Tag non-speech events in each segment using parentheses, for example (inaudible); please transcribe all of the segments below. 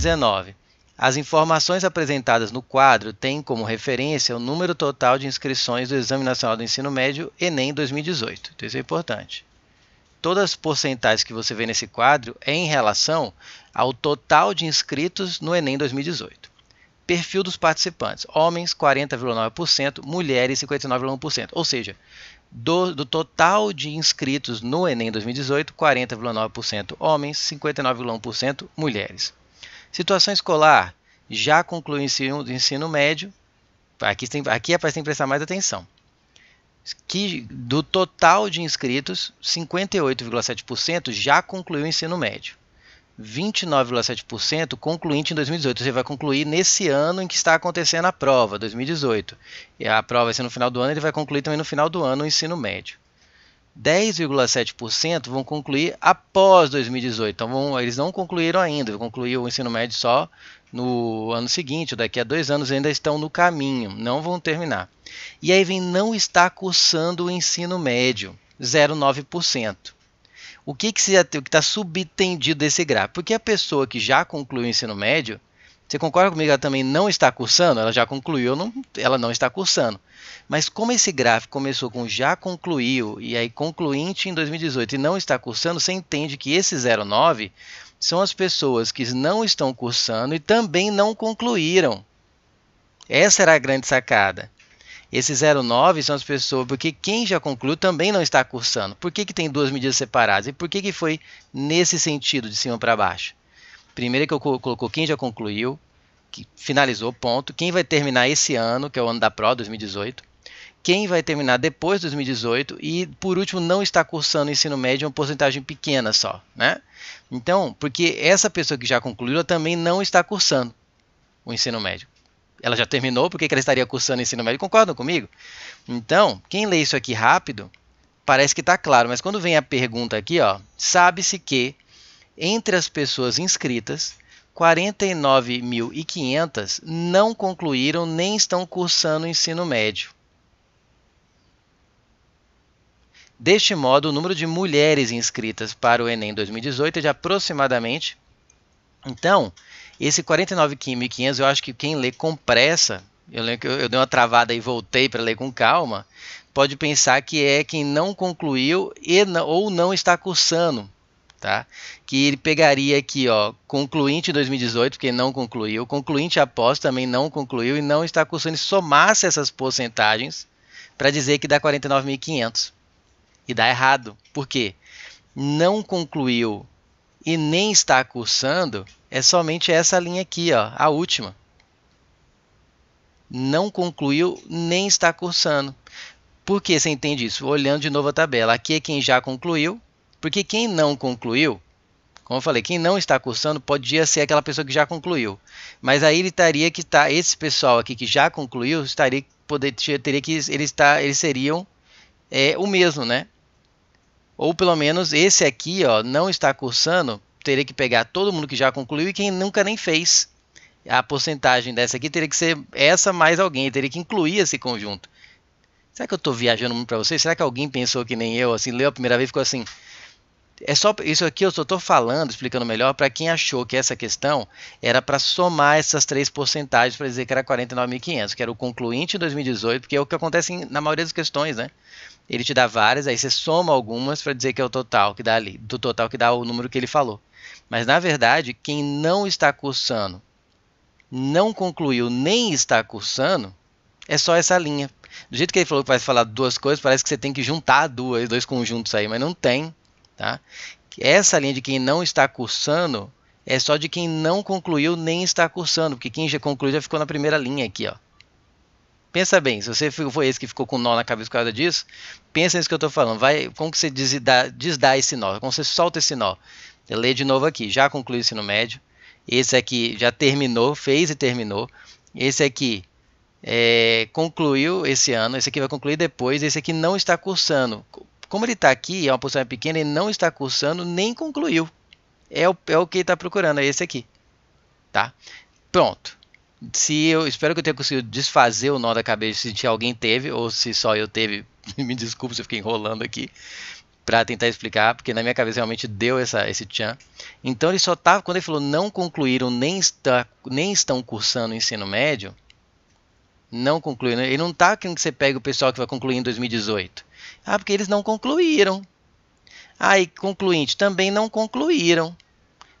2019. As informações apresentadas no quadro têm como referência o número total de inscrições do Exame Nacional do Ensino Médio Enem 2018. Então, isso é importante. Todas as porcentagens que você vê nesse quadro é em relação ao total de inscritos no Enem 2018. Perfil dos participantes: homens 40,9%, mulheres 59,1%. Ou seja, do, do, total de inscritos no Enem 2018, 40,9% homens, 59,1% mulheres. Situação escolar, já concluiu o ensino, ensino médio, aqui, tem, aqui é para tem prestar mais atenção. Que do total de inscritos, 58,7% já concluiu o ensino médio. 29,7% concluinte em 2018. Você vai concluir nesse ano em que está acontecendo a prova, 2018. E a prova vai ser no final do ano, ele vai concluir também no final do ano o ensino médio. 10,7% vão concluir após 2018. Então, vão, eles não concluíram ainda, concluiu o ensino médio só no ano seguinte, daqui a dois anos ainda estão no caminho, não vão terminar. E aí vem não está cursando o ensino médio, 0,9%. O que, que está subtendido desse gráfico? Porque a pessoa que já concluiu o ensino médio, você concorda comigo? Ela também não está cursando? Ela já concluiu, não, ela não está cursando. Mas como esse gráfico começou com já concluiu e aí concluinte em 2018 e não está cursando, você entende que esse 09 são as pessoas que não estão cursando e também não concluíram. Essa era a grande sacada. Esse 09 são as pessoas, porque quem já concluiu também não está cursando. Por que, que tem duas medidas separadas? E por que, que foi nesse sentido, de cima para baixo? Primeiro que eu colocou quem já concluiu, que finalizou, ponto. Quem vai terminar esse ano, que é o ano da Pro 2018. Quem vai terminar depois de 2018 e, por último, não está cursando ensino médio, é uma porcentagem pequena só, né? Então, porque essa pessoa que já concluiu, ela também não está cursando o ensino médio ela já terminou, por que, que ela estaria cursando ensino médio? Concordam comigo? Então, quem lê isso aqui rápido, parece que está claro, mas quando vem a pergunta aqui, ó, sabe-se que entre as pessoas inscritas, 49.500 não concluíram nem estão cursando o ensino médio. Deste modo, o número de mulheres inscritas para o Enem 2018 é de aproximadamente. Então, esse 49.500, eu acho que quem lê com pressa, eu lembro que eu, eu dei uma travada e voltei para ler com calma, pode pensar que é quem não concluiu e, ou não está cursando tá? Que ele pegaria aqui, ó, concluinte 2018, porque não concluiu, concluinte após também não concluiu e não está cursando, e somasse essas porcentagens para dizer que dá 49.500. E dá errado. Por quê? Não concluiu e nem está cursando é somente essa linha aqui, ó, a última. Não concluiu nem está cursando. Por que você entende isso? Olhando de novo a tabela. Aqui é quem já concluiu, porque quem não concluiu, como eu falei, quem não está cursando podia ser aquela pessoa que já concluiu. Mas aí ele estaria que tá esse pessoal aqui que já concluiu, estaria poder teria que eles tá, eles seriam é, o mesmo, né? Ou pelo menos esse aqui, ó, não está cursando, teria que pegar todo mundo que já concluiu e quem nunca nem fez. A porcentagem dessa aqui teria que ser essa mais alguém, teria que incluir esse conjunto. Será que eu estou viajando muito para vocês? Será que alguém pensou que nem eu, assim, leu a primeira vez e ficou assim, é só isso aqui eu só estou falando, explicando melhor para quem achou que essa questão era para somar essas três porcentagens para dizer que era 49.500, que era o concluinte em 2018, porque é o que acontece na maioria das questões, né? Ele te dá várias, aí você soma algumas para dizer que é o total que dá ali, do total que dá o número que ele falou. Mas na verdade, quem não está cursando, não concluiu nem está cursando, é só essa linha. Do jeito que ele falou que vai falar duas coisas, parece que você tem que juntar duas, dois conjuntos aí, mas não tem. Tá? Essa linha de quem não está cursando é só de quem não concluiu nem está cursando, porque quem já concluiu já ficou na primeira linha aqui, ó. Pensa bem, se você foi esse que ficou com nó na cabeça por causa disso, pensa nisso que eu estou falando. Vai, como que você desdá, desdá esse nó? Como você solta esse nó? Lê de novo aqui, já concluiu o ensino médio. Esse aqui já terminou, fez e terminou. Esse aqui é, concluiu esse ano, esse aqui vai concluir depois, esse aqui não está cursando. Como ele está aqui, é uma posição pequena, ele não está cursando nem concluiu. É o, é o que está procurando, é esse aqui. Tá? Pronto. Se eu espero que eu tenha conseguido desfazer o nó da cabeça, se alguém teve, ou se só eu teve, (laughs) me desculpe se eu fiquei enrolando aqui para tentar explicar, porque na minha cabeça realmente deu essa, esse tchan. Então ele só tá quando ele falou não concluíram nem, está, nem estão cursando o ensino médio, não concluíram. Ele não tá querendo que você pegue o pessoal que vai concluir em 2018. Ah, porque eles não concluíram. Aí, ah, concluinte, também não concluíram.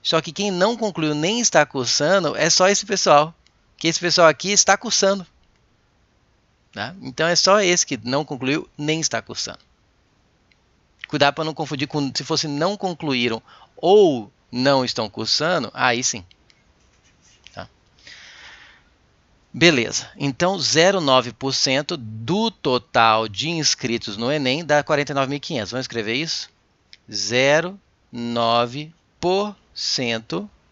Só que quem não concluiu nem está cursando é só esse pessoal. Que esse pessoal aqui está cursando. Tá? Então é só esse que não concluiu nem está cursando. Cuidado para não confundir com se fosse não concluíram ou não estão cursando, aí sim. Beleza, então 0,9% do total de inscritos no Enem dá 49.500. Vamos escrever isso? 0,9%.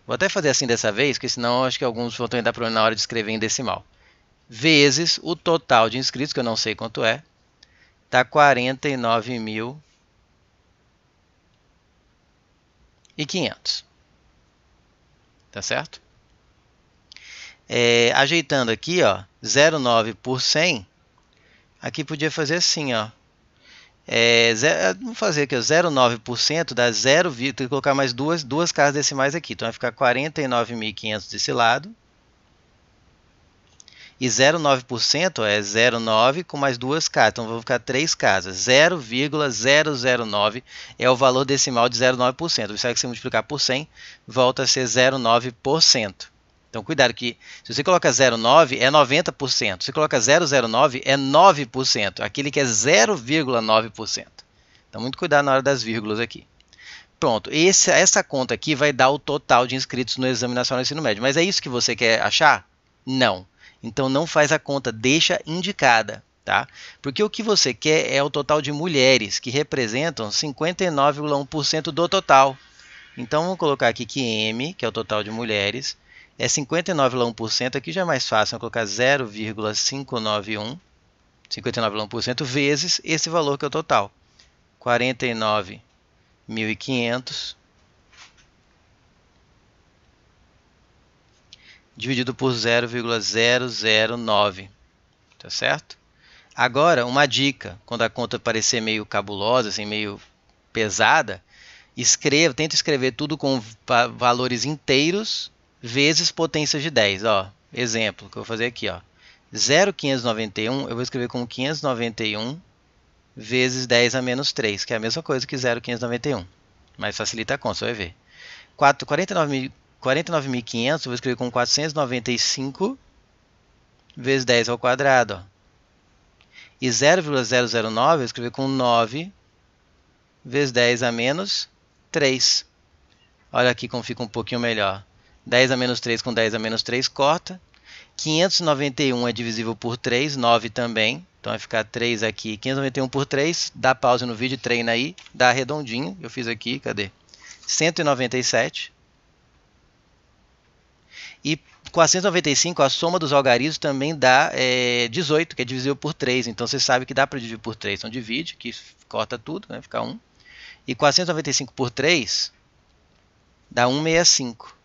Vou até fazer assim dessa vez, porque senão acho que alguns vão dar problema na hora de escrever em decimal. Vezes o total de inscritos, que eu não sei quanto é, dá tá 49.500. Tá certo? É, ajeitando aqui, ó, 0,9 por 100, aqui podia fazer assim, ó. É, zero, é, vamos fazer aqui, 0,9% dá 0, tem que colocar mais duas, duas casas decimais aqui. Então vai ficar 49.500 desse lado. E 0,9% é 0,9 com mais duas casas. Então vão ficar três casas. 0,009 é o valor decimal de 0,9%. Observe que se multiplicar por 100, volta a ser 0,9%. Então, cuidado que se você coloca 0,9 é 90%, se você coloca 0,09 é 9%, aquele que é 0,9%. Então, muito cuidado na hora das vírgulas aqui. Pronto, esse, essa conta aqui vai dar o total de inscritos no Exame Nacional do Ensino Médio. Mas é isso que você quer achar? Não. Então, não faz a conta, deixa indicada. Tá? Porque o que você quer é o total de mulheres, que representam 59,1% do total. Então, vamos colocar aqui que M, que é o total de mulheres, é 59,1%, aqui já é mais fácil, vou né? colocar 0,591, 59,1% vezes esse valor que é o total, 49.500 dividido por 0,009, tá certo? Agora, uma dica, quando a conta parecer meio cabulosa, assim, meio pesada, escreva, tenta escrever tudo com valores inteiros vezes potência de 10. Ó, exemplo que eu vou fazer aqui. 0,591 eu vou escrever como 591 vezes 10 a menos 3, que é a mesma coisa que 0,591. Mas facilita a conta, você vai ver. 49.500 49, eu vou escrever como 495 vezes 10 ao quadrado. Ó. E 0,009 eu escrevi com 9 vezes 10 a menos 3. Olha aqui como fica um pouquinho melhor. 10 a menos 3 com 10 a menos 3 corta. 591 é divisível por 3, 9 também. Então vai ficar 3 aqui. 591 por 3, dá pausa no vídeo, treina aí, dá redondinho. Eu fiz aqui, cadê? 197. E 495, a soma dos algarismos também dá é, 18, que é divisível por 3. Então você sabe que dá para dividir por 3. Então divide, que corta tudo, né? fica 1. E 495 por 3 dá 165.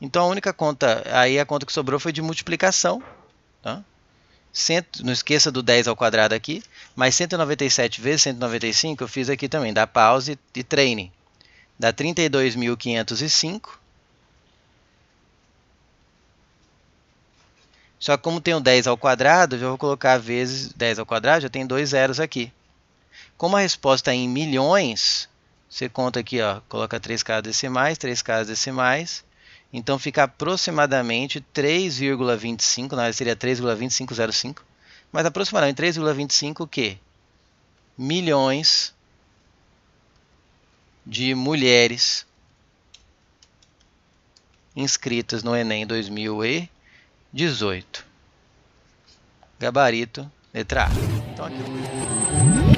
Então a única conta, aí a conta que sobrou foi de multiplicação. Tá? Cento, não esqueça do 10 ao quadrado aqui, mais 197 vezes 195 eu fiz aqui também, dá pause e treine. Dá 32.505. Só que como tem o 10 ao quadrado, já vou colocar vezes 10 ao quadrado, já tem dois zeros aqui. Como a resposta é em milhões, você conta aqui, ó, coloca três casas decimais, três casas decimais, então fica aproximadamente 3,25, na verdade seria 3,2505, mas aproximadamente 3,25 que milhões de mulheres inscritas no Enem 2018. Gabarito, letra A. Então aqui...